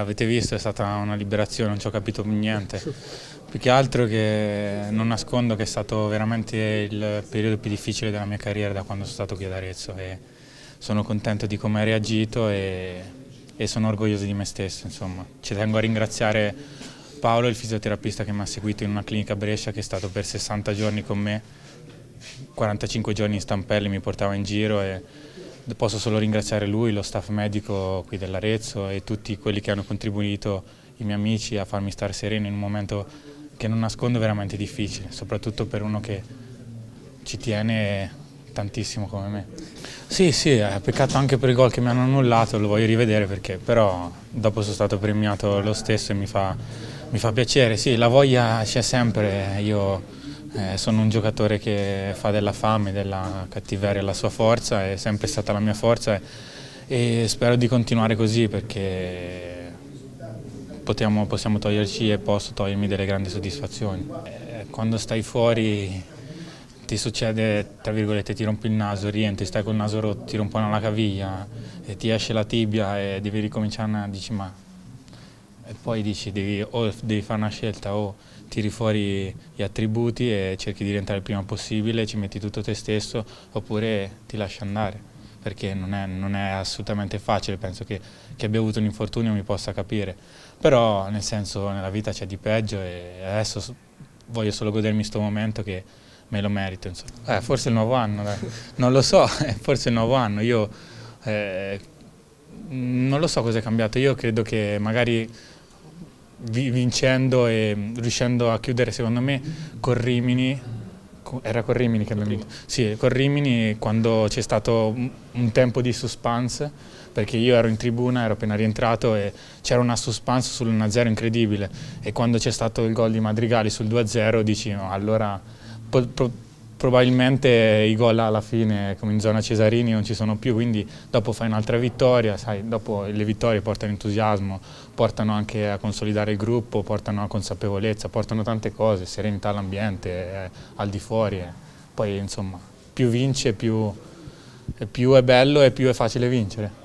Avete visto è stata una liberazione, non ci ho capito niente. Più che altro che non nascondo che è stato veramente il periodo più difficile della mia carriera da quando sono stato qui ad Arezzo e sono contento di come ha reagito e, e, sono orgoglioso di me stesso. Insomma. Ci tengo a ringraziare Paolo, il fisioterapista che mi ha seguito in una clinica a Brescia che è stato per 60 giorni con me, 45 giorni in stampelli mi portava in giro e Posso solo ringraziare lui, lo staff medico qui dell'Arezzo e tutti quelli che hanno contribuito, i miei amici, a farmi stare sereno in un momento che non nascondo veramente difficile, soprattutto per uno che ci tiene tantissimo come me. Sì, sì, è eh, peccato anche per il gol che mi hanno annullato, lo voglio rivedere perché però dopo sono stato premiato lo stesso e mi fa, mi fa piacere. Sì, la voglia c'è sempre, io eh, sono un giocatore che fa della fame, della cattiveria la sua forza, è sempre stata la mia forza e, e spero di continuare così perché Potiamo, possiamo toglierci e posso togliermi delle grandi soddisfazioni. Eh, quando stai fuori ti succede, tra virgolette, ti rompi il naso, rientri, stai col naso rotto, ti rompono la caviglia, e ti esce la tibia e devi ricominciare, dici ma e poi dici devi, o devi fare una scelta o tiri fuori gli attributi e cerchi di rientrare il prima possibile, ci metti tutto te stesso oppure ti lasci andare perché non è, non è assolutamente facile, penso che chi abbia avuto un infortunio mi possa capire, però nel senso nella vita c'è di peggio e adesso voglio solo godermi questo momento che me lo merito. Insomma. Eh, forse il nuovo anno, dai. non lo so, eh, forse il nuovo anno, io eh, non lo so cosa è cambiato, io credo che magari vincendo e riuscendo a chiudere secondo me con Rimini era con Rimini che abbiamo vinto sì con Rimini quando c'è stato un tempo di suspense perché io ero in tribuna ero appena rientrato e c'era una suspense sull'1-0 incredibile e quando c'è stato il gol di Madrigali sul 2-0 dici no, allora probabilmente i gol alla fine, come in zona Cesarini, non ci sono più, quindi dopo fai un'altra vittoria, sai, dopo le vittorie portano entusiasmo, portano anche a consolidare il gruppo, portano a consapevolezza, portano tante cose, serenità all'ambiente, eh, al di fuori, eh. poi insomma più vince più, più è bello e più è facile vincere.